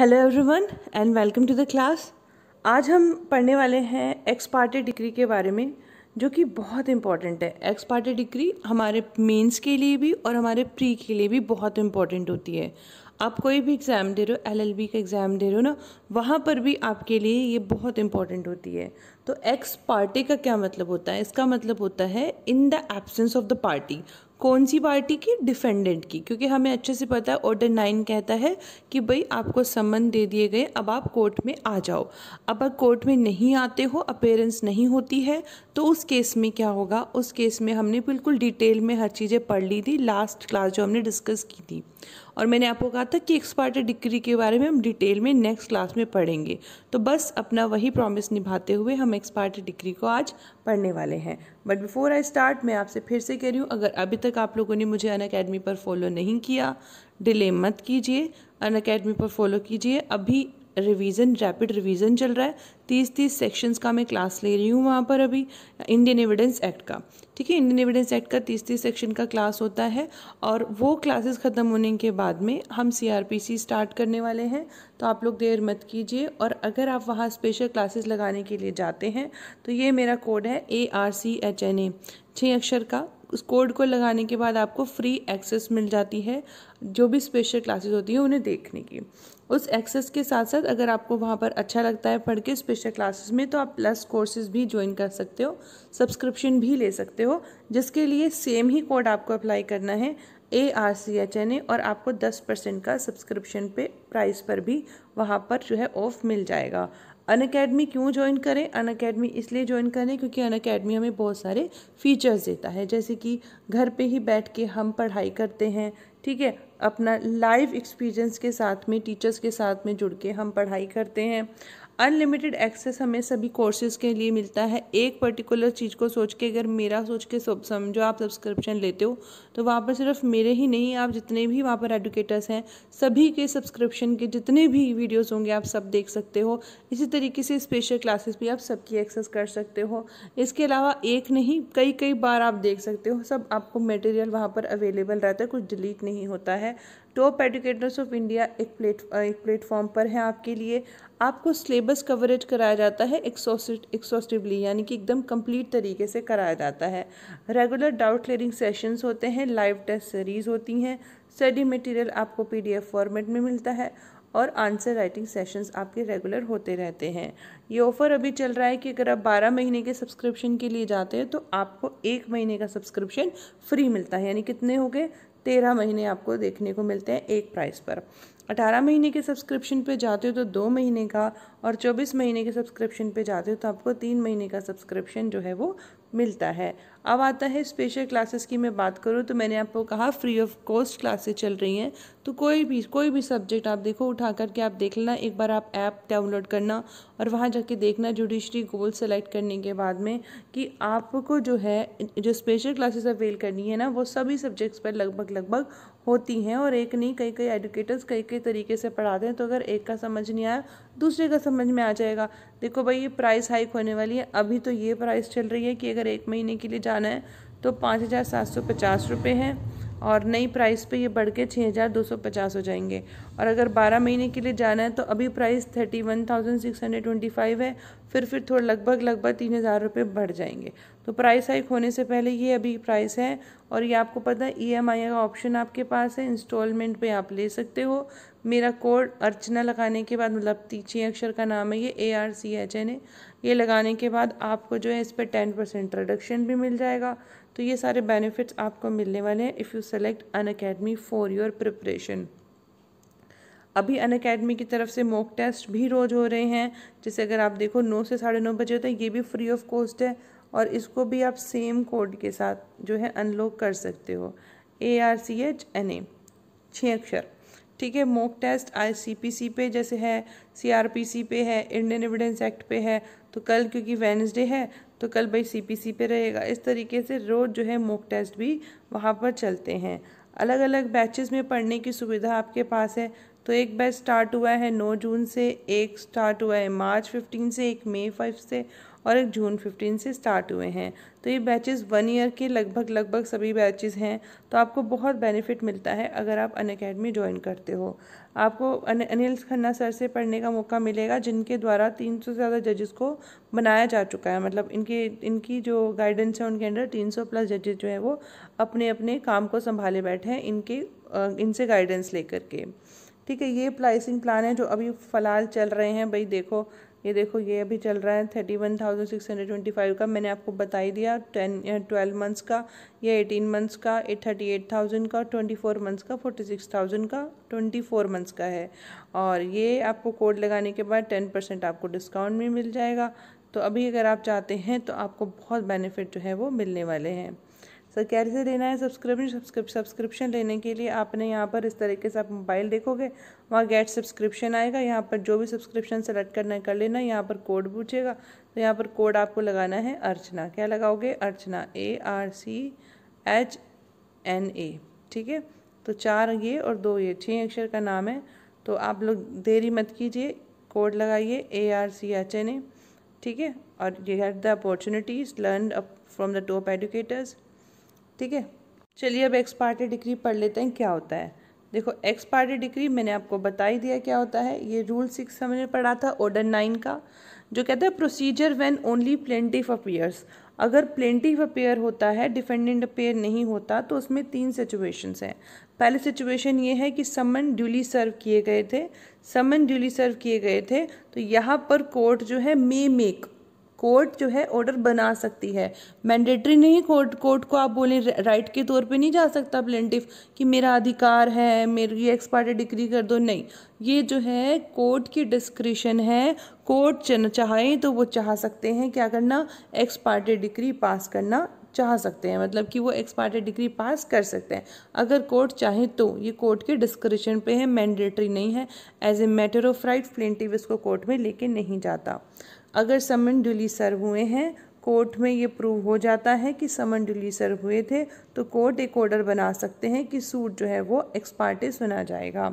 hello everyone and welcome to the class आज हम पढ़ने वाले हैं एक्स पार्टे डिग्री के बारे में जो कि बहुत इंपॉर्टेंट है एक्स पार्टे डिग्री हमारे मेंस के लिए भी और हमारे प्री के लिए भी बहुत इंपॉर्टेंट होती है आप कोई भी एग्ज़ाम दे रहे हो एलएलबी का एग्ज़ाम दे रहे हो ना वहाँ पर भी आपके लिए ये बहुत इंपॉर्टेंट होती है तो एक्स पार्टी का क्या मतलब होता है इसका मतलब होता है in the absence of the party कौन सी पार्टी की डिफेंडेंट की क्योंकि हमें अच्छे से पता है ऑर्डर नाइन कहता है कि भाई आपको समन दे दिए गए अब आप कोर्ट में आ जाओ अब अगर कोर्ट में नहीं आते हो अपेयरेंस नहीं होती है तो उस केस में क्या होगा उस केस में हमने बिल्कुल डिटेल में हर चीज़ें पढ़ ली थी लास्ट क्लास जो हमने डिस्कस की थी और मैंने आपको कहा था कि एक्सपार्टर डिग्री के बारे में हम डिटेल में नेक्स्ट क्लास में पढ़ेंगे तो बस अपना वही प्रॉमिस निभाते हुए हम एक्सपार्टर डिग्री को आज पढ़ने वाले हैं बट बिफोर आई स्टार्ट मैं आपसे फिर से कह रही हूँ अगर अभी तक आप लोगों ने मुझे अन अकेडमी पर फॉलो नहीं किया डिले मत कीजिए अन अकेडमी पर फॉलो कीजिए अभी रिवीजन रैपिड रिवीजन चल रहा है तीस तीस सेक्शंस का मैं क्लास ले रही हूँ वहाँ पर अभी इंडियन एविडेंस एक्ट का ठीक है इंडियन एविडेंस एक्ट का तीस तीस सेक्शन का क्लास होता है और वो क्लासेस ख़त्म होने के बाद में हम सी स्टार्ट करने वाले हैं तो आप लोग देर मत कीजिए और अगर आप वहाँ स्पेशल क्लासेस लगाने के लिए जाते हैं तो ये मेरा कोड है A R C H N A छः अक्षर का उस कोड को लगाने के बाद आपको फ्री एक्सेस मिल जाती है जो भी स्पेशल क्लासेस होती हैं उन्हें देखने की उस एक्सेस के साथ साथ अगर आपको वहाँ पर अच्छा लगता है पढ़ के स्पेशल क्लासेस में तो आप प्लस कोर्सेज भी ज्वाइन कर सकते हो सब्सक्रिप्शन भी ले सकते हो जिसके लिए सेम ही कोड आपको अप्लाई करना है A R C H N A और आपको दस परसेंट का सब्सक्रिप्शन पे प्राइस पर भी वहाँ पर जो है ऑफ़ मिल जाएगा अन अकेडमी क्यों ज्वाइन करें अन अकेडमी इसलिए ज्वाइन करें क्योंकि अन अकेडमी हमें बहुत सारे फीचर्स देता है जैसे कि घर पे ही बैठ के हम पढ़ाई करते हैं ठीक है अपना लाइव एक्सपीरियंस के साथ में टीचर्स के साथ में जुड़ के हम पढ़ाई करते हैं अनलिमिटेड एक्सेस हमें सभी कोर्सेज के लिए मिलता है एक पर्टिकुलर चीज़ को सोच के अगर मेरा सोच के सब समझो आप सब्सक्रिप्शन लेते हो तो वहाँ पर सिर्फ मेरे ही नहीं आप जितने भी वहाँ पर एडुकेटर्स हैं सभी के सब्सक्रिप्शन के जितने भी वीडियोस होंगे आप सब देख सकते हो इसी तरीके से स्पेशल क्लासेस भी आप सबकी एक्सेस कर सकते हो इसके अलावा एक नहीं कई कई बार आप देख सकते हो सब आपको मटेरियल वहाँ पर अवेलेबल रहता है कुछ डिलीट नहीं होता है टॉप एडुकेटर्स ऑफ इंडिया एक प्लेट एक प्लेटफॉर्म पर है आपके लिए आपको सिलेबस कवरेज कराया जाता है एक्सॉस्टिवली यानी कि एकदम कंप्लीट तरीके से कराया जाता है रेगुलर डाउट क्लियरिंग सेशंस होते हैं लाइव टेस्ट सीरीज़ होती हैं स्टडी मटेरियल आपको पीडीएफ फॉर्मेट में मिलता है और आंसर राइटिंग सेशंस आपके रेगुलर होते रहते हैं ये ऑफ़र अभी चल रहा है कि अगर आप 12 महीने के सब्सक्रिप्शन के लिए जाते हैं तो आपको एक महीने का सब्सक्रिप्शन फ्री मिलता है यानी कितने हो गए तेरह महीने आपको देखने को मिलते हैं एक प्राइस पर अठारह महीने के सब्सक्रिप्शन पे जाते हो तो दो महीने का और चौबीस महीने के सब्सक्रिप्शन पे जाते हो तो आपको तीन महीने का सब्सक्रिप्शन जो है वो मिलता है अब आता है स्पेशल क्लासेस की मैं बात करूँ तो मैंने आपको कहा फ्री ऑफ कॉस्ट क्लासेस चल रही हैं तो कोई भी कोई भी सब्जेक्ट आप देखो उठा करके आप देख लेना एक बार आप ऐप डाउनलोड करना और वहाँ जाके देखना जुडिशरी गोल सेलेक्ट करने के बाद में कि आपको जो है जो स्पेशल क्लासेस अवेल करनी है ना वो सभी सब्जेक्ट्स पर लगभग लगभग होती हैं और एक नहीं कई कई एडुकेटर्स कई कई तरीके से पढ़ाते हैं तो अगर एक का समझ नहीं आया दूसरे का समझ में आ जाएगा देखो भाई ये प्राइस हाइक होने वाली है अभी तो ये प्राइस चल रही है कि अगर एक महीने के लिए जाना है तो पाँच हज़ार सात सौ पचास रुपये हैं और नई प्राइस पे ये बढ़ के छः हज़ार दो सौ पचास हो जाएंगे और अगर बारह महीने के लिए जाना है तो अभी price thirty one thousand six hundred twenty five है फिर फिर थोड़ा लगभग लगभग तीन हज़ार रुपये बढ़ जाएंगे तो प्राइस हाइक होने से पहले ये अभी प्राइस है और ये आपको पता है ई e का ऑप्शन आपके पास है इंस्टॉलमेंट पे आप ले सकते हो मेरा कोड अर्चना लगाने के बाद मतलब तीछे अक्षर का नाम है ये A R C H N A ये लगाने के बाद आपको जो है इस पर टेन परसेंट रिडक्शन भी मिल जाएगा तो ये सारे बेनिफिट्स आपको मिलने वाले हैं if you select Unacademy for your preparation अभी अन अकेडमी की तरफ से मॉक टेस्ट भी रोज़ हो रहे हैं जैसे अगर आप देखो नौ से साढ़े नौ बजे होता है ये भी फ्री ऑफ कॉस्ट है और इसको भी आप सेम कोड के साथ जो है अनलॉक कर सकते हो A R C H N A छः अक्षर ठीक है mock test I C P C पे जैसे है सी आर पी सी पे है इंडियन एविडेंस एक्ट पे है तो कल क्योंकि वेनसडे है तो कल भाई सी पी सी पे रहेगा इस तरीके से रोज़ जो है मोक टेस्ट भी वहाँ पर चलते हैं अलग अलग बैचेस में पढ़ने की सुविधा आपके पास है तो एक बैच स्टार्ट हुआ है नौ जून से एक स्टार्ट हुआ है मार्च फिफ्टीन से एक मई फाइव से और एक जून फिफ्टीन से स्टार्ट हुए हैं तो ये बैचेस वन ईयर के लगभग लगभग सभी बैचेस हैं तो आपको बहुत बेनिफिट मिलता है अगर आप अन अकेडमी ज्वाइन करते हो आपको अनिल खन्ना सर से पढ़ने का मौका मिलेगा जिनके द्वारा 300 से ज़्यादा जजेस को बनाया जा चुका है मतलब इनके इनकी जो गाइडेंस है उनके अंडर 300 प्लस जजेस जो हैं वो अपने अपने काम को संभाले बैठे हैं इनके इनसे गाइडेंस लेकर के ठीक है ये प्राइसिंग प्लान है जो अभी फ़िलहाल चल रहे हैं भाई देखो ये देखो ये अभी चल रहा है thirty one thousand six hundred twenty five का मैंने आपको बता ही दिया टेन ट्वेल्व मंथ्स का या एटीन मंथ्स का ए थर्टी एट थाउजेंड का ट्वेंटी फोर मंथ्स का फोर्टी सिक्स थाउजेंड का ट्वेंटी फोर मंथ्स का है और ये आपको कोड लगाने के बाद टेन परसेंट आपको डिस्काउंट भी मिल जाएगा तो अभी अगर आप चाहते हैं तो आपको बहुत बेनिफिट जो है वो मिलने वाले हैं सर कैसे लेना है सब्सक्रिप्शन सब्सक्रिप्शन लेने के लिए आपने यहाँ पर इस तरीके से आप मोबाइल देखोगे वहाँ गेट सब्सक्रिप्शन आएगा यहाँ पर जो भी सब्सक्रिप्शन सेलेक्ट करना कर लेना यहाँ पर कोड पूछेगा तो यहाँ पर कोड आपको लगाना है अर्चना क्या लगाओगे Archana A R C H N A ठीक है तो चार ये और दो ये छः अक्षर का नाम है तो आप लोग देरी मत कीजिए कोड लगाइए A R C H N A ठीक है और you had the opportunities learn from the top educators ठीक है चलिए अब एक्स पार्टी डिग्री पढ़ लेते हैं क्या होता है देखो एक्स पार्टी डिग्री मैंने आपको बता ही दिया क्या होता है ये रूल सिक्स हमने पढ़ा था ऑर्डर नाइन का जो कहता है procedure when only plaintiff appears अगर प्लेंटिव अपेयर होता है डिफेंडेंट अपेयर नहीं होता तो उसमें तीन सिचुएशंस हैं पहले सिचुएशन ये है कि समन ड्यूली सर्व किए गए थे समन ड्यूली सर्व किए गए थे तो यहाँ पर कोर्ट जो है मे मेक कोर्ट जो है ऑर्डर बना सकती है मैंडेटरी नहीं कोर्ट कोर्ट को आप बोलें राइट के तौर पे नहीं जा सकता प्लेंटिफ कि मेरा अधिकार है मेरी एक्सपायर डिग्री कर दो नहीं ये जो है कोर्ट की डिस्क्रिशन है कोर्ट चाहें तो वो चाह सकते हैं क्या करना एक्सपायर डिग्री पास करना चाह सकते हैं मतलब कि वो एक्सपायर डिग्री पास कर सकते हैं अगर कोर्ट चाहे तो ये कोर्ट के डिस्क्रिप्शन पे है मैंडेटरी नहीं है as a matter of right plaintiff इसको कोर्ट में लेके नहीं जाता अगर समन डुली सर्व हुए हैं कोर्ट में ये प्रूव हो जाता है कि समन डुली सर्व हुए थे तो कोर्ट एक ऑर्डर बना सकते हैं कि सूट जो है वो एक्सपार्टे सुना जाएगा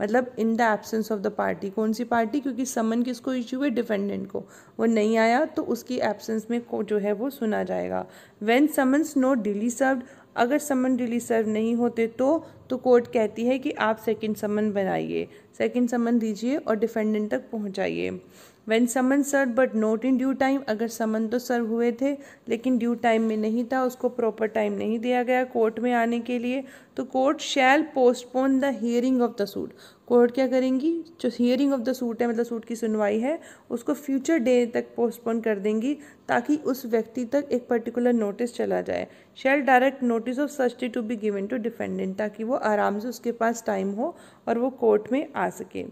मतलब in the absence of the party कौन सी पार्टी क्योंकि समन किसको इश्यू है डिफेंडेंट को वो नहीं आया तो उसकी एब्सेंस में को जो है वो सुना जाएगा when summons no duly served अगर समन डिली सर्व नहीं होते तो तो कोर्ट कहती है कि आप सेकंड समन बनाइए सेकंड समन दीजिए और डिफेंडेंट तक पहुंचाइए when summon serve but not in due time अगर समन तो सर्व हुए थे लेकिन ड्यू टाइम में नहीं था उसको प्रॉपर टाइम नहीं दिया गया कोर्ट में आने के लिए तो court shall postpone the hearing of the suit court क्या करेंगी जो हियरिंग ऑफ द सूट है मतलब सूट की सुनवाई है उसको फ्यूचर डे तक पोस्टपोन कर देंगी ताकि उस व्यक्ति तक एक पर्टिकुलर नोटिस चला जाए shall direct notice of such to be given to defendant ताकि वो आराम से उसके पास टाइम हो और वो कोर्ट में आ सके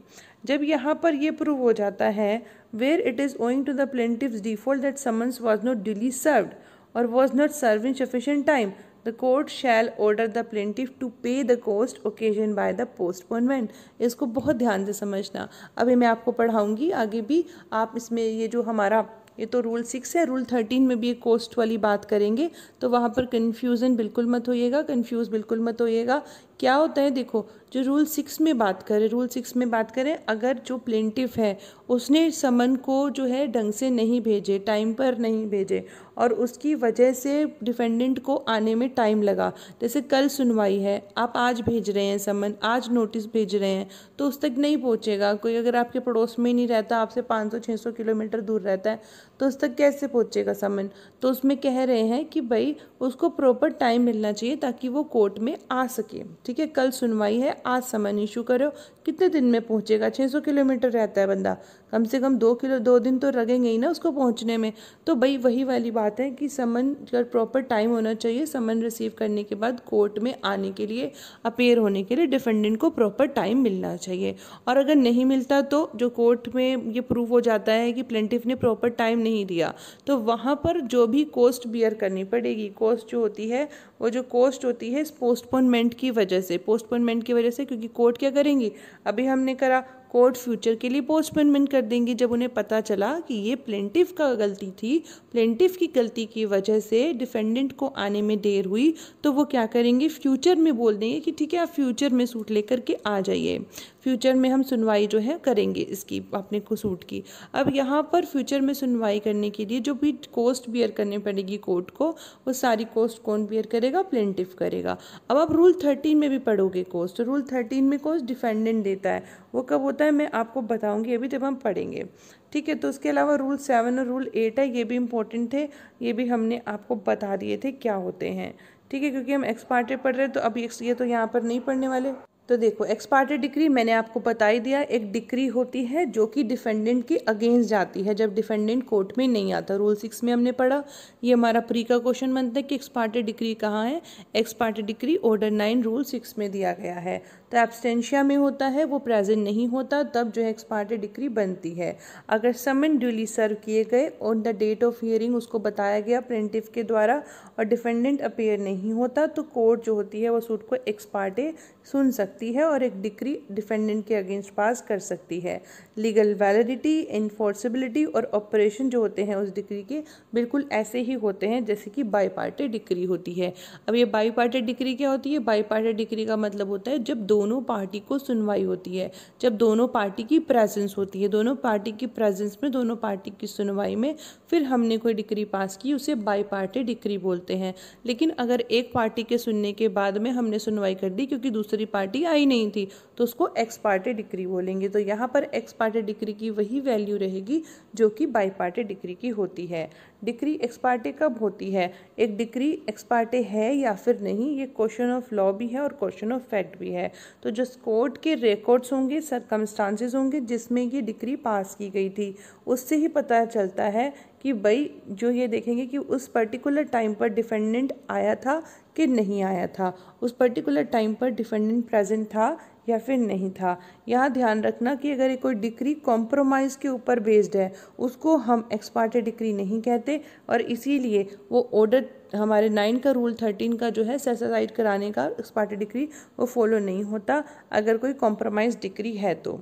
जब यहाँ पर ये प्रूव हो जाता है where it is owing to the plaintiff default that summons was not duly served और was not serve in sufficient time the court shall order the plaintiff to pay the cost occasioned by the postponement इसको बहुत ध्यान से समझना अभी मैं आपको पढ़ाऊँगी आगे भी आप इसमें ये जो हमारा ये तो रूल सिक्स है रूल थर्टीन में भी एक कोस्ट वाली बात करेंगे तो वहाँ पर कन्फ्यूज़न बिल्कुल मत होइएगा कन्फ्यूज़ बिल्कुल मत होइएगा क्या होता है देखो जो रूल सिक्स में बात करें रूल सिक्स में बात करें अगर जो प्लेंटिफ है उसने समन को जो है ढंग से नहीं भेजे टाइम पर नहीं भेजे और उसकी वजह से डिफेंडेंट को आने में टाइम लगा जैसे कल सुनवाई है आप आज भेज रहे हैं समन आज नोटिस भेज रहे हैं तो उस तक नहीं पहुँचेगा कोई अगर आपके पड़ोस में नहीं रहता आपसे 500-600 किलोमीटर दूर रहता है तो उस तक कैसे पहुँचेगा समन तो उसमें कह रहे हैं कि भाई उसको प्रॉपर टाइम मिलना चाहिए ताकि वो कोर्ट में आ सके ठीक है कल सुनवाई है आज समन इशू करो कितने दिन में पहुंचेगा 600 किलोमीटर रहता है बंदा कम से कम दो किलो दो दिन तो लगेंगे ही ना उसको पहुंचने में तो भाई वही वाली बात है कि समन का प्रॉपर टाइम होना चाहिए समन रिसीव करने के बाद कोर्ट में आने के लिए अपेयर होने के लिए डिफेंडेंट को प्रॉपर टाइम मिलना चाहिए और अगर नहीं मिलता तो जो कोर्ट में ये प्रूव हो जाता है कि प्लेंटिफ ने प्रॉपर टाइम नहीं दिया तो वहाँ पर जो भी कॉस्ट बियर करनी पड़ेगी कॉस्ट जो होती है वो जो कॉस्ट होती है इस पोस्टपोनमेंट की वजह से पोस्टपोनमेंट की वजह से क्योंकि कोर्ट क्या करेंगी अभी हमने करा कोर्ट फ्यूचर के लिए पोस्टपोनमेंट कर देंगी जब उन्हें पता चला कि ये प्लेंटिव का गलती थी प्लेंटिव की गलती की वजह से डिफेंडेंट को आने में देर हुई तो वो क्या करेंगे फ्यूचर में बोल देंगे कि ठीक है आप फ्यूचर में सूट लेकर के आ जाइए फ्यूचर में हम सुनवाई जो है करेंगे इसकी अपने को सूट की अब यहाँ पर फ्यूचर में सुनवाई करने के लिए जो भी कॉस्ट बियर करनी पड़ेगी कोर्ट को वो सारी कॉस्ट कौन बियर करेगा प्लेंटिफ करेगा अब आप रूल थर्टीन में भी पढ़ोगे कॉस्ट रूल थर्टीन में कॉस्ट डिफेंडेंट देता है वो कब होता है मैं आपको बताऊँगी अभी जब हम पढ़ेंगे ठीक है तो उसके अलावा रूल सेवन और रूल एट है ये भी इम्पोर्टेंट थे ये भी हमने आपको बता दिए थे क्या होते हैं ठीक है क्योंकि हम एक्सपार्टे पढ़ रहे हैं तो अभी ये तो यहाँ पर नहीं पढ़ने वाले तो देखो एक्सपार्टेड डिक्री मैंने आपको बता ही दिया एक डिक्री होती है जो कि डिफेंडेंट के अगेंस्ट जाती है जब डिफेंडेंट कोर्ट में नहीं आता रूल सिक्स में हमने पढ़ा ये हमारा प्री का क्वेश्चन बनता है कि एक्सपार्टेड डिक्री कहाँ है ex parte decree order nine rule six में दिया गया है तो एब्सटेंशिया में होता है वो प्रेजेंट नहीं होता तब जो है एक्सपार्टेड डिक्री बनती है अगर समन ड्यूली सर्व किए गए on the date of hearing उसको बताया गया प्रिंटिव के द्वारा और डिफेंडेंट अपेयर नहीं होता तो कोर्ट जो होती है वो सूट को एक्सपार्टे सुन सकती है और एक डिक्री डिफेंडेंट के अगेंस्ट पास कर सकती है लीगल वैलिडिटी इन्फोर्सिबिलिटी और ऑपरेशन जो होते हैं उस डिक्री के बिल्कुल ऐसे ही होते हैं जैसे कि बाई पार्टी डिक्री होती है अब ये बाई पार्टी डिक्री क्या होती है बाई पार्टी डिक्री का मतलब होता है जब दोनों पार्टी को सुनवाई होती है जब दोनों पार्टी की प्रेजेंस होती है दोनों पार्टी की प्रेजेंस में दोनों पार्टी की सुनवाई में फिर हमने कोई डिक्री पास की उसे बाई पार्टी डिक्री बोलते हैं लेकिन अगर एक पार्टी के सुनने के बाद में हमने सुनवाई कर दी क्योंकि दूसरे दूसरी पार्टी आई नहीं थी तो उसको एक्स पार्टी डिक्री बोलेंगे तो यहाँ पर एक्स पार्टी डिक्री की वही वैल्यू रहेगी जो कि बाई पार्टी डिक्री की होती है डिक्री एक्स पार्टी कब होती है एक डिक्री एक्स पार्टी है या फिर नहीं ये क्वेश्चन ऑफ लॉ भी है और क्वेश्चन ऑफ फैक्ट भी है तो जो कोर्ट के रिकॉर्ड्स होंगे सरकमस्टांसेस होंगे जिसमें ये डिक्री पास की गई थी उससे ही पता चलता है कि भाई जो ये देखेंगे कि उस पर्टिकुलर टाइम पर डिफेंडेंट आया था कि नहीं आया था उस पर्टिकुलर टाइम पर डिफेंडेंट प्रेजेंट था या फिर नहीं था यहाँ ध्यान रखना कि अगर कोई डिक्री कॉम्प्रोमाइज़ के ऊपर बेस्ड है उसको हम एक्सपार्टे डिक्री नहीं कहते और इसीलिए वो ऑर्डर हमारे नाइन का रूल थर्टीन का जो है सेसाइड कराने का एक्सपार्टे डिक्री वो फॉलो नहीं होता अगर कोई कॉम्प्रोमाइज़ डिक्री है तो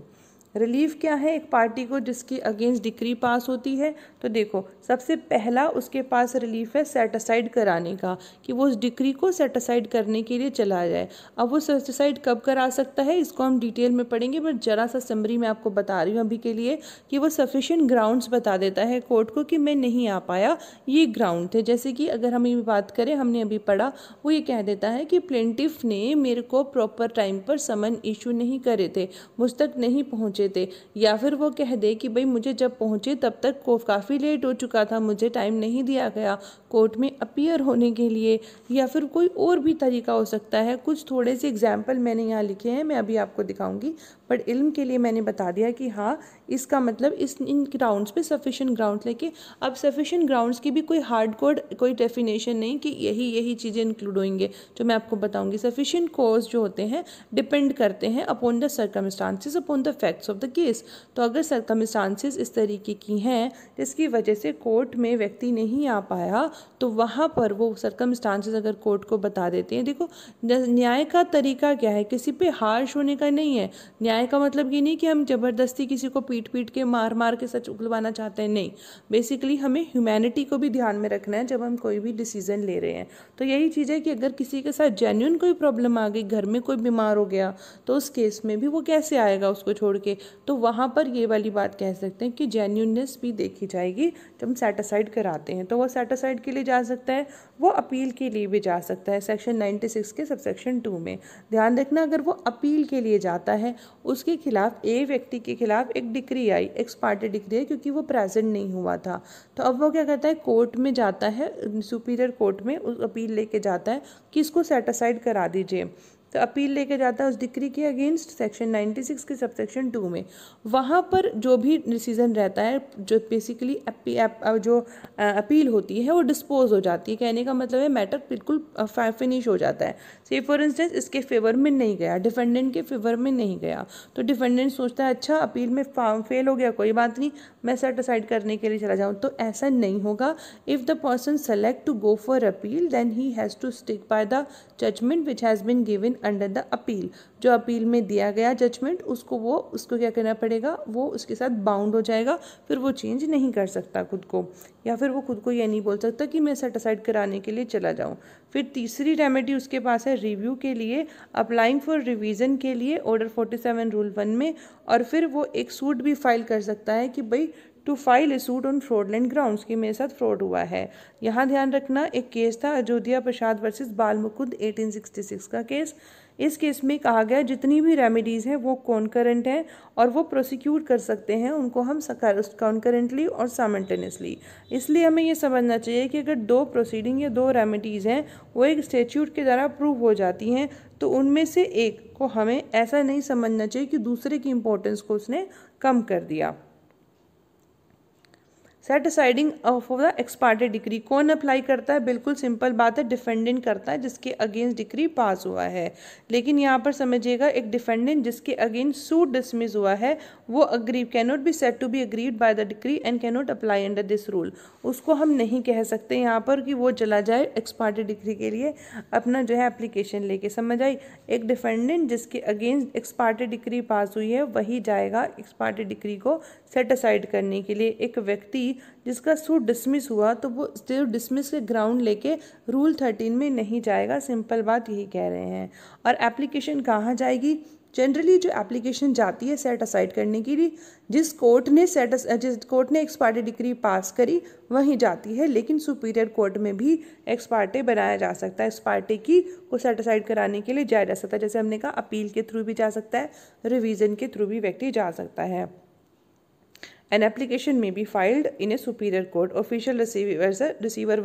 रिलीफ क्या है एक पार्टी को जिसकी अगेंस्ट डिक्री पास होती है तो देखो सबसे पहला उसके पास रिलीफ है सेटिसाइड कराने का कि वो उस डिक्री को सेटिसाइड करने के लिए चला जाए अब वो सेटिसाइड कब करा सकता है इसको हम डिटेल में पढ़ेंगे बट जरा सा समरी मैं आपको बता रही हूँ अभी के लिए कि वो सफिशेंट ग्राउंड्स बता देता है कोर्ट को कि मैं नहीं आ पाया ये ग्राउंड थे जैसे कि अगर हम ये बात करें हमने अभी पढ़ा वो ये कह देता है कि प्लेंटिफ ने मेरे को प्रॉपर टाइम पर समन इशू नहीं करे थे मुझ तक नहीं पहुँचे देते या फिर वो कह दे कि भाई मुझे जब पहुंचे तब तक काफ़ी लेट हो चुका था मुझे टाइम नहीं दिया गया कोर्ट में अपीयर होने के लिए या फिर कोई और भी तरीका हो सकता है कुछ थोड़े से एग्जाम्पल मैंने यहाँ लिखे हैं मैं अभी आपको दिखाऊंगी बट इल्म के लिए मैंने बता दिया कि हाँ इसका मतलब इस इन ग्राउंड्स पे सफिशेंट ग्राउंड लेके अब सफिशेंट ग्राउंड्स की भी कोई हार्ड कोड कोई डेफिनेशन नहीं कि यही यही चीज़ें इंक्लूड होंगे जो मैं आपको बताऊंगी सफिशेंट कोर्स जो होते हैं डिपेंड करते हैं upon the circumstances upon the facts of the case तो अगर सरकमस्टांसिस इस तरीके की हैं जिसकी वजह से कोर्ट में व्यक्ति नहीं आ पाया तो वहाँ पर वो सरकमस्टांसिस अगर कोर्ट को बता देते हैं देखो न्याय का तरीका क्या है किसी पे हार्श होने का नहीं है न्याय का मतलब ये नहीं कि हम ज़बरदस्ती किसी को पीट पीट के मार मार के सच उगलवाना चाहते हैं नहीं बेसिकली हमें ह्यूमैनिटी को भी ध्यान में रखना है जब हम कोई भी डिसीजन ले रहे हैं तो यही चीज़ है कि अगर किसी के साथ जेन्यून कोई प्रॉब्लम आ गई घर में कोई बीमार हो गया तो उस केस में भी वो कैसे आएगा उसको छोड़ के तो वहाँ पर ये वाली बात कह सकते हैं कि जेन्यूननेस भी देखी जाएगी जब हम कराते हैं तो वो सेटिसाइड के लिए जा सकता है वो अपील के लिए भी जा सकता है सेक्शन नाइन्टी सिक्स के सेक्शन टू में ध्यान रखना अगर वो अपील के लिए जाता है उसके खिलाफ ए व्यक्ति के खिलाफ एक डिक्री आई एक्स पार्टी डिक्री है क्योंकि वो प्रेजेंट नहीं हुआ था तो अब वो क्या करता है कोर्ट में जाता है सुपीरियर कोर्ट में उस अपील लेके जाता है कि इसको सेटिसाइड करा दीजिए तो अपील लेके जाता है उस डिक्री के अगेंस्ट सेक्शन 96 के सब सेक्शन टू में वहाँ पर जो भी डिसीजन रहता है जो बेसिकली जो अपील होती है वो डिस्पोज हो जाती है कहने का मतलब है मैटर बिल्कुल फिनिश हो जाता है से फॉर इंस्टेंस इसके फेवर में नहीं गया डिफेंडेंट के फेवर में नहीं गया तो डिफेंडेंट सोचता है अच्छा अपील में फेल हो गया कोई बात नहीं मैं सेट असाइड करने के लिए चला जाऊँ तो ऐसा नहीं होगा if the person select to go for appeal then he has to stick by the judgement which has been given under the appeal जो अपील में दिया गया जजमेंट उसको वो उसको क्या करना पड़ेगा वो उसके साथ बाउंड हो जाएगा फिर वो चेंज नहीं कर सकता खुद को या फिर वो खुद को ये नहीं बोल सकता कि मैं सेट असाइड कराने के लिए चला जाऊँ फिर तीसरी रेमेडी उसके पास है रिव्यू के लिए अप्लाइंग फॉर रिविज़न के लिए ऑर्डर फोर्टी रूल वन में और फिर वो एक सूट भी फाइल कर सकता है कि भाई to file a suit on fraudulent ground कि मेरे साथ फ्रॉड हुआ है यहाँ ध्यान रखना एक केस था अयोध्या प्रसाद वर्सेज बाल मुकुंद सिक्स का केस इस केस में कहा गया जितनी भी रेमेडीज़ हैं वो कॉन्करेंट हैं और वो प्रोसिक्यूट कर सकते हैं उनको हम कॉन्करेंटली और सामल्टेनियसली इसलिए हमें ये समझना चाहिए कि अगर दो प्रोसीडिंग या दो रेमेडीज़ हैं वो एक स्टेच्यूट के द्वारा अप्रूव हो जाती हैं तो उनमें से एक को हमें ऐसा नहीं समझना चाहिए कि दूसरे की इम्पोर्टेंस को उसने कम कर दिया set asiding of the ex parted decree कौन अप्लाई करता है बिल्कुल सिंपल बात है डिफेंडेंट करता है जिसके अगेंस्ट डिग्री पास हुआ है लेकिन यहाँ पर समझिएगा एक डिफेंडेंट जिसके अगेंस्ट सूट डिसमिस हुआ है वो agree not be set to be agreed by the decree and cannot apply under this rule उसको हम नहीं कह सकते यहाँ पर कि वो चला जाए एक्सपार्टेड डिग्री के लिए अपना जो है एप्लीकेशन लेके समझ आई एक डिफेंडेंट जिसके अगेंस्ट एक्सपार्टेड डिग्री पास हुई है वही जाएगा एक्सपार्टेड डिग्री को सेट असाइड करने के लिए एक व्यक्ति जिसका सूट डिसमिस हुआ तो वो स्टिव डिसमिस के ग्राउंड लेके रूल थर्टीन में नहीं जाएगा सिंपल बात यही कह रहे हैं और एप्लीकेशन कहाँ जाएगी जनरली जो एप्लीकेशन जाती है सेट असाइड करने के लिए जिस कोर्ट ने सेट जिस कोर्ट ने एक्सपार्टे डिग्री पास करी वहीं जाती है लेकिन सुपीरियर कोर्ट में भी एक्सपार्टे बनाया जा सकता है एक्सपार्टे की को सेट असाइड कराने के लिए जाया जा सकता है जैसे हमने कहा अपील के थ्रू भी जा सकता है रिविज़न के थ्रू भी व्यक्ति जा सकता है an an application may be filed in a superior court official receiver receiver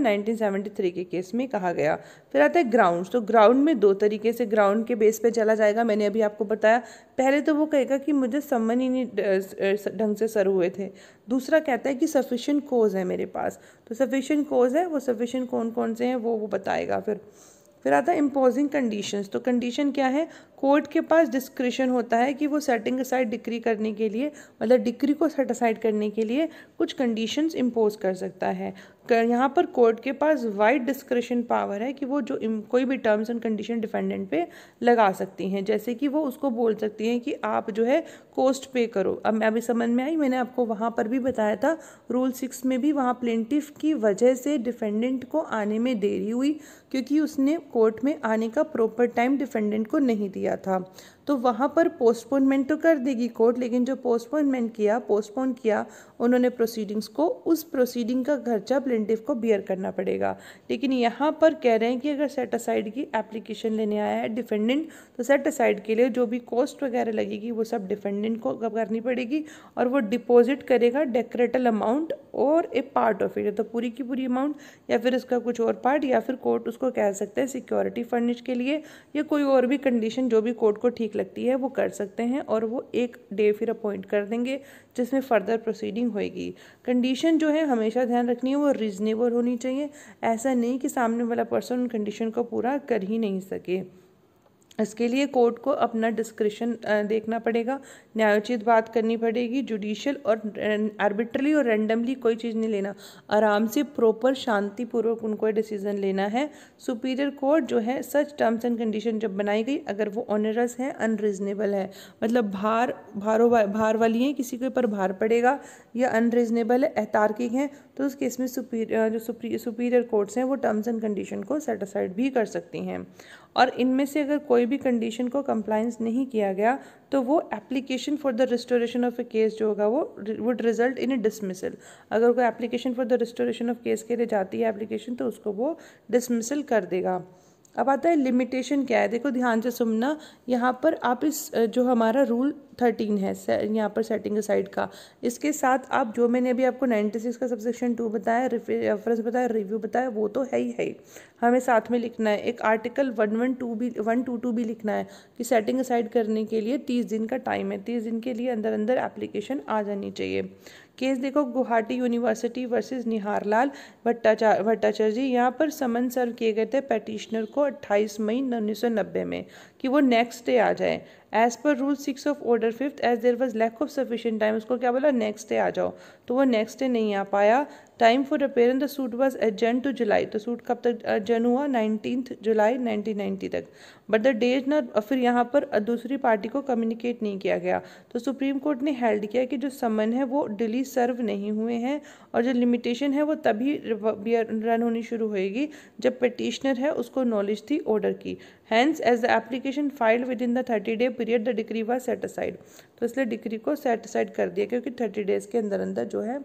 nineteen seventy three के केस में कहा गया फिर आता है ग्राउंड तो ग्राउंड में दो तरीके से ग्राउंड के बेस पर चला जाएगा मैंने अभी आपको बताया पहले तो वो कहेगा कि मुझे सम्मन ही नहीं ढंग से सर हुए थे दूसरा कहता है कि सफिशेंट कोज है मेरे पास तो सफिशेंट कोज है वो सफिशियंट कौन कौन से हैं वो वो बताएगा फिर फिर आता है इम्पोजिंग कंडीशन तो कंडीशन क्या है कोर्ट के पास डिस्क्रिशन होता है कि वो सेटिंग असाइड डिक्री करने के लिए मतलब डिक्री को सेट असाइड करने के लिए कुछ कंडीशंस इम्पोज कर सकता है यहाँ पर कोर्ट के पास वाइड डिस्क्रिशन पावर है कि वो जो कोई भी टर्म्स एंड कंडीशन डिफेंडेंट पे लगा सकती हैं जैसे कि वो उसको बोल सकती हैं कि आप जो है कोस्ट पे करो अब मैं अभी समझ में आई मैंने आपको वहाँ पर भी बताया था रूल सिक्स में भी वहाँ प्लेंटिफ की वजह से डिफेंडेंट को आने में देरी हुई क्योंकि उसने कोर्ट में आने का प्रॉपर टाइम डिफेंडेंट को नहीं दिया दिया था तो वहाँ पर पोस्टपोनमेंट तो कर देगी कोर्ट लेकिन जो पोस्टपोनमेंट किया पोस्टपोन किया उन्होंने प्रोसीडिंग्स को उस प्रोसीडिंग का खर्चा प्लेंटिव को बियर करना पड़ेगा लेकिन यहाँ पर कह रहे हैं कि अगर सेट असाइड की एप्लीकेशन लेने आया है डिफेंडेंट तो सेट असाइड के लिए जो भी कॉस्ट वगैरह लगेगी वो सब डिफेंडेंट को करनी पड़ेगी और वो डिपॉजिट करेगा डेकोरेटल अमाउंट और ए पार्ट ऑफ इट तो पूरी की पूरी अमाउंट या फिर उसका कुछ और पार्ट या फिर कोर्ट उसको कह सकते हैं सिक्योरिटी फर्निश के लिए या कोई और भी कंडीशन जो भी कोर्ट को ठीक लगती है वो कर सकते हैं और वो एक डे फिर अपॉइंट कर देंगे जिसमें फ़र्दर प्रोसीडिंग होएगी कंडीशन जो है हमेशा ध्यान रखनी है वो रिजनेबल होनी चाहिए ऐसा नहीं कि सामने वाला पर्सन उन कंडीशन को पूरा कर ही नहीं सके इसके लिए कोर्ट को अपना डिस्क्रिशन देखना पड़ेगा न्यायोचित बात करनी पड़ेगी जुडिशियल और आर्बिट्रली और रेंडमली कोई चीज़ नहीं लेना आराम से प्रॉपर शांतिपूर्वक उनको डिसीजन लेना है सुपीरियर कोर्ट जो है सच टर्म्स एंड कंडीशन जब बनाई गई अगर वो ऑनरस है अनरीजनेबल है मतलब भार भारो भार वाली हैं किसी के ऊपर भार पड़ेगा या अनरीजनेबल है एहतार्किक हैं तो उस केस में सुपीरियर जो सुपीरियर कोर्ट्स हैं वो टर्म्स एंड कंडीशन को सेटिसाइड भी कर सकती हैं और इनमें से अगर कोई भी कंडीशन को कंप्लाइंस नहीं किया गया तो वो application for the restoration of a case जो होगा वो would result in a dismissal अगर कोई application for the restoration of case के लिए जाती है एप्लीकेशन तो उसको वो डिसमिसल कर देगा अब आता है लिमिटेशन क्या है देखो ध्यान से सुनना यहाँ पर आप इस जो हमारा रूल थर्टीन है यहाँ पर सेटिंग साइड का इसके साथ आप जो मैंने अभी आपको नाइन्टी सिक्स का सबसेक्शन टू बताया रेफरेंस बताया रिव्यू बताया वो तो है ही है हमें साथ में लिखना है एक आर्टिकल वन वन टू भी वन टू टू भी लिखना है कि सेटिंग साइड करने के लिए तीस दिन का टाइम है तीस दिन के लिए अंदर अंदर एप्लीकेशन आ जानी चाहिए केस देखो गुवाहाटी यूनिवर्सिटी वर्सेस निहारलाल भट्टाचार्य भट्टाचार्य जी यहाँ पर समन सर्व किए गए थे पेटिशनर को 28 मई उन्नीस में कि वो नेक्स्ट डे आ जाए as per rule six of order fifth as there was lack of sufficient time उसको क्या बोला नेक्स्ट डे आ जाओ तो वो नेक्स्ट डे नहीं आ पाया time for appearance the suit was adjourned to July तो सूट कब तक अर्जन हुआ नाइनटीन जुलाई नाइनटीन नाइन्टी तक बट द डेज नॉट फिर यहाँ पर दूसरी पार्टी को कम्युनिकेट नहीं किया गया तो सुप्रीम कोर्ट ने हेल्ड किया कि जो समन है वो डिली सर्व नहीं हुए हैं और जो लिमिटेशन है वो तभी रन होनी शुरू होएगी जब पटिशनर है उसको नॉलेज थी ऑर्डर की hence as the application application filed within the thirty day period the decree was set aside तो इसलिए डिग्री को सेट असाइड कर दिया क्योंकि थर्टी डेज के अंदर अंदर जो है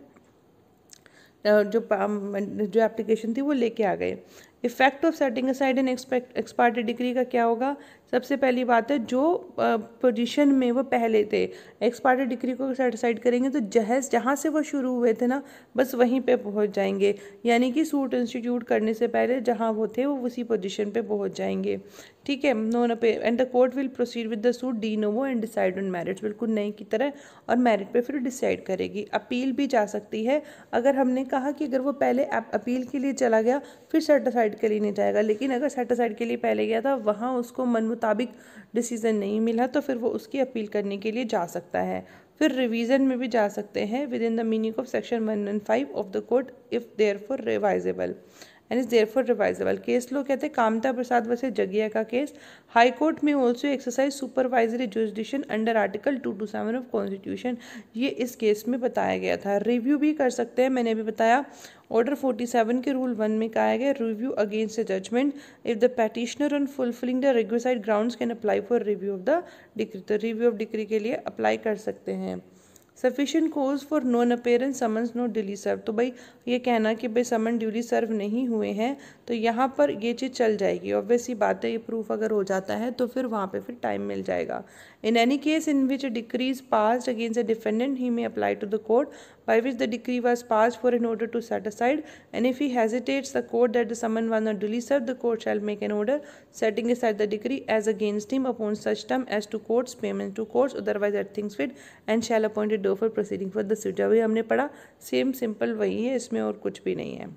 जो जो एप्लीकेशन थी वो लेके आ गए effect of setting aside expect expired decree का क्या होगा सबसे पहली बात है जो पोजीशन में वो पहले थे एक्सपायर्ड डिग्री को सेट असाइड करेंगे तो जहेज जहाँ से वो शुरू हुए थे ना बस वहीं पे पहुँच जाएंगे यानी कि सूट इंस्टीट्यूट करने से पहले जहाँ वो थे वो उसी पोजीशन पे पहुँच जाएंगे ठीक है no no pay and the court will proceed with the suit de novo and decide on merit बिल्कुल नई की तरह और मेरिट पर फिर डिसाइड करेगी अपील भी जा सकती है अगर हमने कहा कि अगर वो पहले अपील के लिए चला गया फिर सेट असाइड साइड के लिए नहीं जाएगा लेकिन अगर सेटर के लिए पहले गया था वहाँ उसको मन मुताबिक डिसीज़न नहीं मिला तो फिर वो उसकी अपील करने के लिए जा सकता है फिर रिवीजन में भी जा सकते हैं with within the meaning of section one five of the court if there for रिवाइजेबल and is for रिवाइजेबल case लो कहते हैं कामता प्रसाद वैसे जगिया का केस हाई कोर्ट में also exercise supervisory जुडिशन under article to to seven of constitution ये इस case में बताया गया था रिव्यू भी कर सकते हैं मैंने भी बताया ऑर्डर 47 के रूल वन में कहा गया review against the judgement if the petitioner on fulfilling the requisite ground can apply for review of the decree तो रिव्यू ऑफ डिक्री के लिए अप्लाई कर सकते हैं sufficient cause for non appearance summons not duly serve तो भाई ये कहना कि भाई समन ड्यूली सर्व नहीं हुए हैं तो यहाँ पर ये चीज़ चल जाएगी ऑब्वियसली बात है ये प्रूफ अगर हो जाता है तो फिर वहाँ पर फिर टाइम मिल जाएगा In any case in which a decree is passed against a defendant, he may apply to the court by which the decree was passed for an order to set aside, and if he hesitates the court that the summons was not duly served, the court shall make an order setting aside the decree as against him upon such term as to courts payment to courts otherwise at things fit and shall appoint a due for proceeding for the suit अभी हमने पढ़ा same simple वही है इसमें और कुछ भी नहीं है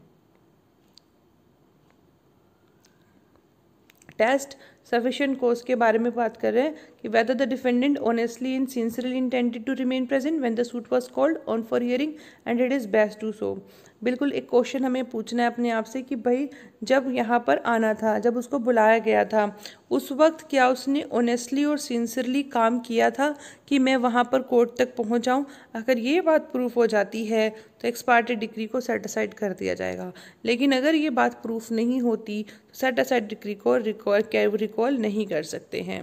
टेस्ट सफिशेंट कोर्स के बारे में बात कर रहे हैं whether the defendant honestly in sincerely intended to remain present when the suit was called on for hearing and it is best to so बिल्कुल एक क्वेश्चन हमें पूछना है अपने आप से कि भाई जब यहाँ पर आना था जब उसको बुलाया गया था उस वक्त क्या उसने ऑनेस्टली और सिंसियरली काम किया था कि मैं वहाँ पर कोर्ट तक पहुँच जाऊँ अगर ये बात प्रूफ हो जाती है तो एक्सपार्टेड डिग्री को सेटिसाइड कर दिया जाएगा लेकिन अगर ये बात प्रूफ नहीं होती तो सेटिसाइड डिग्री को रिकॉल रिकॉल नहीं कर सकते हैं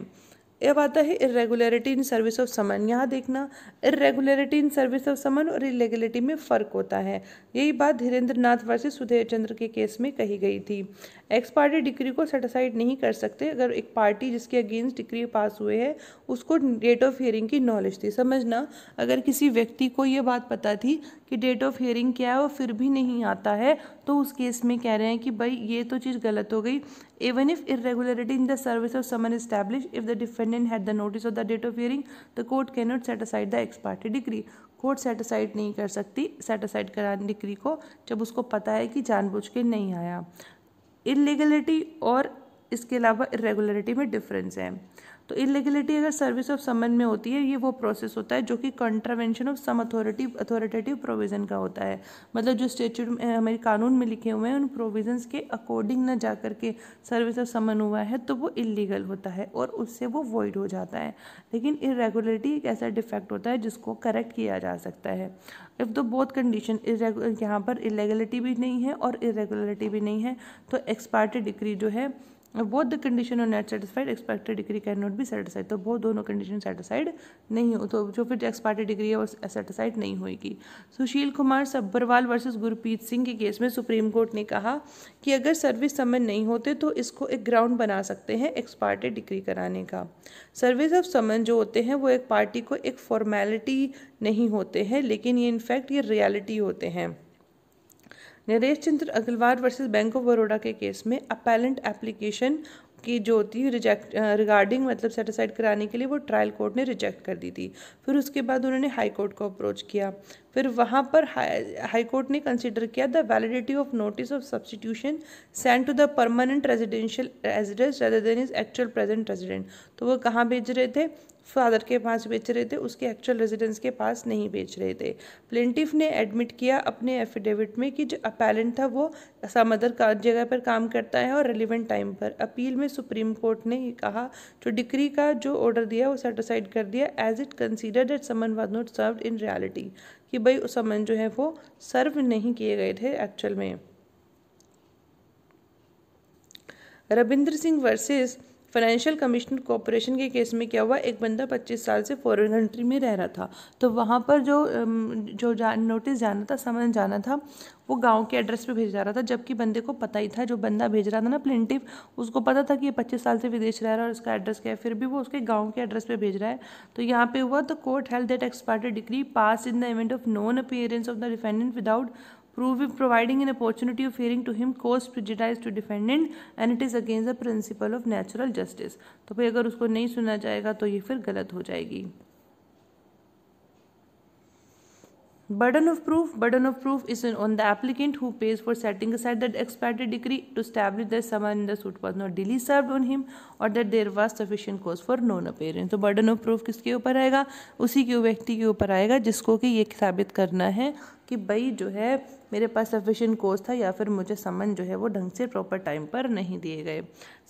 अब आता है irregularity in service of summon यहाँ देखना irregularity in service of summon और इरेगुलरिटी में फ़र्क होता है यही बात धीरेन्द्र नाथ वर्सेस सुधेर चंद्र के केस में कही गई थी एक्स पार्टी डिक्री को सेटिसाइड नहीं कर सकते अगर एक पार्टी जिसके अगेंस्ट डिक्री पास हुए है उसको डेट ऑफ हियरिंग की नॉलेज थी समझना अगर किसी व्यक्ति को ये बात पता थी कि डेट ऑफ हियरिंग क्या है वो फिर भी नहीं आता है तो उस केस में कह रहे हैं कि भाई ये तो चीज़ गलत हो गई even if irregularity in the service of summon establish if the defendant had the notice of the date of hearing the court can not set aside the ex parte parte court set aside नहीं कर सकती cetacide कराने degree को जब उसको पता है कि जानबूझ के नहीं आया इलीगलिटी और इसके अलावा इरेगुलरिटी में डिफरेंस है तो इलीगलिटी अगर सर्विस ऑफ समन में होती है ये वो प्रोसेस होता है जो कि contravention of some authority authoritative provision का होता है मतलब जो स्टेच्यूट हमारे कानून में लिखे हुए हैं उन प्रोविजंस के अकॉर्डिंग ना जा करके सर्विस ऑफ समन हुआ है तो वो इलीगल होता है और उससे वो वॉइड हो जाता है लेकिन इरेगुलरिटी एक ऐसा डिफेक्ट होता है जिसको करेक्ट किया जा सकता है इफ़ दो बोथ कंडीशन यहाँ पर इलेगलिटी भी नहीं है और इरेगुलरिटी भी नहीं है तो एक्सपार्टी डिग्री जो है बोथ द कंडीशन और not satisfied expected decree can not भी सेटिस्फाइड तो वो दोनों कंडीशन सेटिसफाइड नहीं हो तो जो फिर जो डिग्री है वो सेटिसफाइड नहीं होगी सुशील कुमार सब्बरवाल वर्सेस गुरप्रीत सिंह के केस में सुप्रीम कोर्ट ने कहा कि अगर सर्विस समय नहीं होते तो इसको एक ग्राउंड बना सकते हैं एक्सपायर्ड डिग्री कराने का सर्विस ऑफ समन जो होते हैं वो एक पार्टी को एक फॉर्मेलिटी नहीं होते हैं लेकिन ये इनफैक्ट ये रियलिटी होते हैं Naresh Chandra Agarwal versus bank of Baroda के केस में अपेलेंट एप्लीकेशन की जो थी रिजेक्ट रिगार्डिंग मतलब सेटिसाइड कराने के लिए वो ट्रायल कोर्ट ने रिजेक्ट कर दी थी फिर उसके बाद उन्होंने हाई कोर्ट को अप्रोच किया फिर वहाँ पर हाई, हाई कोर्ट ने कंसिडर किया the validity of notice of substitution send to the permanent residential residence rather than is actual present resident तो वो कहाँ भेज रहे थे फादर के पास बेच रहे थे उसके एक्चुअल रेजिडेंस के पास नहीं बेच रहे थे प्लेंटिफ ने एडमिट किया अपने एफिडेविट में कि जो अपैलेंट था वो समदर का जगह पर काम करता है और रेलिवेंट टाइम पर अपील में सुप्रीम कोर्ट ने कहा जो डिक्री का जो ऑर्डर दिया वो सेटिसाइड कर दिया as it consider date summon was not serve in reality कि भाई उस समन जो है वो सर्व नहीं किए गए थे एक्चुअल में Ravindra Singh versus financial commissioner corporation के केस में क्या हुआ एक बंदा पच्चीस साल से फॉरेन कंट्री में रह रहा था तो वहाँ पर जो जो जा, नोटिस जाना था समन जाना था वो गांव के एड्रेस पे भेज रहा था जबकि बंदे को पता ही था जो बंदा भेज रहा था ना प्लेंटिव उसको पता था कि ये पच्चीस साल से विदेश रह रहा है और उसका एड्रेस क्या है फिर भी वो उसके गाँव के एड्रेस पर भेज रहा है तो यहाँ पे हुआ the court held that expired decree pass in the event of non appearance of the defendant without prove if providing an opportunity of hearing to him cause prejudice to defendant and it is against the principle of natural justice तो भाई अगर उसको नहीं सुना जाएगा तो ये फिर गलत हो जाएगी burden of proof burden of proof is on the applicant who pays for setting aside the expired decree to establish that someone in the suit was not duly served on him or that there was sufficient cause for non appearance तो burden of proof किसके ऊपर आएगा उसी के व्यक्ति के ऊपर आएगा जिसको कि ये साबित करना है कि भाई जो है मेरे पास सफिशेंट कोर्स था या फिर मुझे समन जो है वो ढंग से प्रॉपर टाइम पर नहीं दिए गए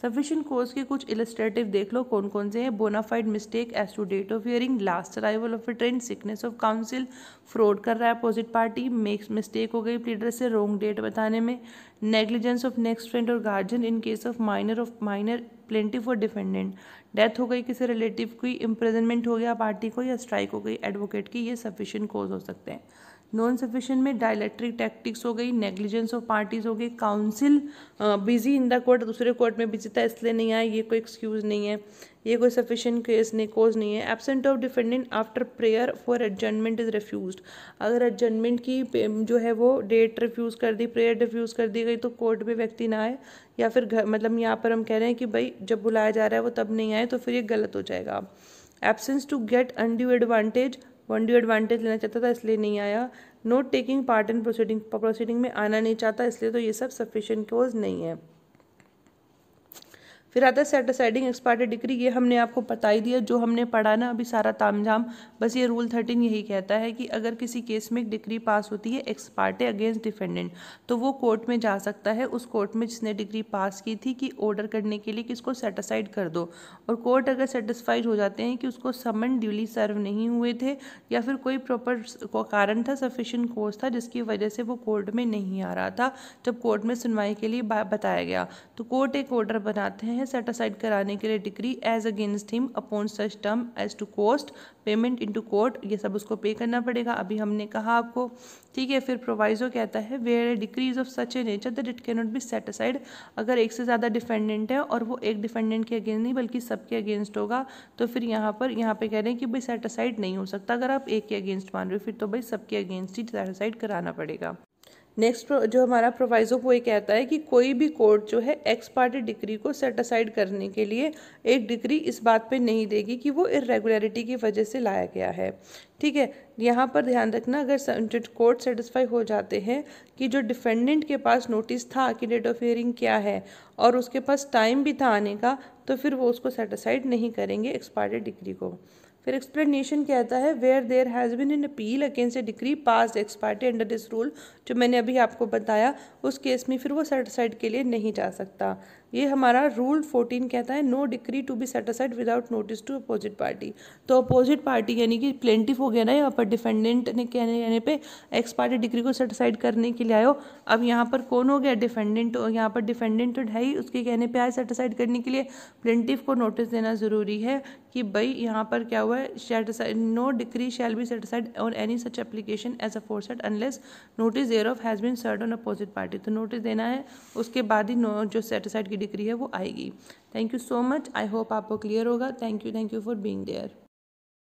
सफिशेंट कोर्स के कुछ इलस्ट्रेटिव देख लो कौन कौन से हैं bonafide mistake as to date of hearing last arrival of a train sickness of counsel fraud कर रहा है अपोजिट पार्टी मेक्स मिस्टेक हो गई प्लीडर से रॉन्ग डेट बताने में नेग्लिजेंस ऑफ नेक्स्ट फ्रेंड और guardian in case of minor of minor plaintiff और डिफेंडेंट डेथ हो गई किसी रिलेटिव की इम्प्रेजनमेंट हो गया पार्टी को या स्ट्राइक हो गई एडवोकेट की ये सफिशियंट कोज हो सकते हैं नॉन सफिशेंट में डायलेक्ट्रिक टैक्टिक्स हो गई नेग्लिजेंस ऑफ पार्टीज हो गई counsel busy in the court दूसरे कोर्ट में बिजी था इसलिए नहीं आया ये कोई एक्सक्यूज़ नहीं है ये कोई सफिशियंट केस नहीं कोज नहीं है absent of defendant after prayer for adjournment is refuse अगर एडजमेंट की जो है वो डेट रिफ्यूज़ कर दी प्रेयर रिफ्यूज़ कर दी गई तो कोर्ट में व्यक्ति ना आए या फिर घर मतलब यहाँ पर हम कह रहे हैं कि भाई जब बुलाया जा रहा है वो तब नहीं आए तो फिर ये गलत हो जाएगा absence to get undue advantage one due advantage लेना चाहता था इसलिए नहीं आया not taking part in proceeding proceeding में आना नहीं चाहता इसलिए तो ये सब सफिशेंट कोज नहीं है फिर आता है सेट एक्सपायरी डिग्री ये हमने आपको बता ही दिया जो हमने पढ़ा ना अभी सारा तामझाम बस ये रूल थर्टीन यही कहता है कि अगर किसी केस में एक डिग्री पास होती है एक्सपार्टे अगेंस्ट डिफेंडेंट तो वो कोर्ट में जा सकता है उस कोर्ट में जिसने डिग्री पास की थी कि ऑर्डर करने के लिए कि इसको सेटिसाइड कर दो और कोर्ट अगर सेटिस्फाइड हो जाते हैं कि उसको समन ड्यूली सर्व नहीं हुए थे या फिर कोई प्रॉपर कारण था सफिशेंट कोर्स था जिसकी वजह से वो कोर्ट में नहीं आ रहा था जब कोर्ट में सुनवाई के लिए बताया गया तो कोर्ट एक ऑर्डर बनाते हैं हैं सेट असाइड कराने के लिए decree as against him upon such term as to cost payment into court ये सब उसको पे करना पड़ेगा अभी हमने कहा आपको ठीक है फिर प्रोवाइजो कहता है where decrees of such a nature that it not be set aside अगर एक से ज़्यादा डिफेंडेंट है और वो एक डिफेंडेंट के अगेंस्ट नहीं बल्कि सबके अगेंस्ट होगा तो फिर यहाँ पर यहाँ पे कह रहे हैं कि भाई सेट असाइड नहीं हो सकता अगर आप एक के अगेंस्ट मान रहे हो फिर तो भाई सबके अगेंस्ट ही सेट असाइड कराना पड़ेगा नेक्स्ट जो हमारा प्रोवाइजो वो ये कहता है कि कोई भी कोर्ट जो है एक्स पार्टी डिग्री को सेट असाइड करने के लिए एक डिग्री इस बात पे नहीं देगी कि वो इरेगुलरिटी की वजह से लाया गया है ठीक है यहाँ पर ध्यान रखना अगर जो कोर्ट सेटिस्फाई हो जाते हैं कि जो डिफेंडेंट के पास नोटिस था कि डेट ऑफ हेयरिंग क्या है और उसके पास टाइम भी था आने का तो फिर वो उसको सेटिसाइड नहीं करेंगे एक्सपायर्ड डिग्री को फिर एक्सप्लेनेशन कहता है where there has been an appeal against a decree pass ex parte under this rule जो मैंने अभी आपको बताया उस केस में फिर वो सर्टिसाइड के लिए नहीं जा सकता ये हमारा रूल फोर्टीन कहता है no decree to be set aside without notice to opposite party तो अपोजिट पार्टी यानी कि प्लेंटिफ हो गया ना यहाँ पर डिफेंडेंट ने कहने यानी पे एक्स पार्टी डिक्री को सेट असाइड करने के लिए आयो अब यहाँ पर कौन हो गया डिफेंडेंट यहाँ पर डिफेंडेंट तो ढाई उसके कहने पर आए सेट असाइड करने के लिए प्लेंटिफ को नोटिस देना ज़रूरी है कि भाई यहाँ पर क्या हुआ है set aside no decree shall be set aside और any such application as aforesaid unless notice there of has been served on opposite party तो नोटिस देना है उसके बाद ही जो सेट असाइड की डिग्री है वो आएगी thank you so much I hope आपको क्लियर होगा thank you thank you for being there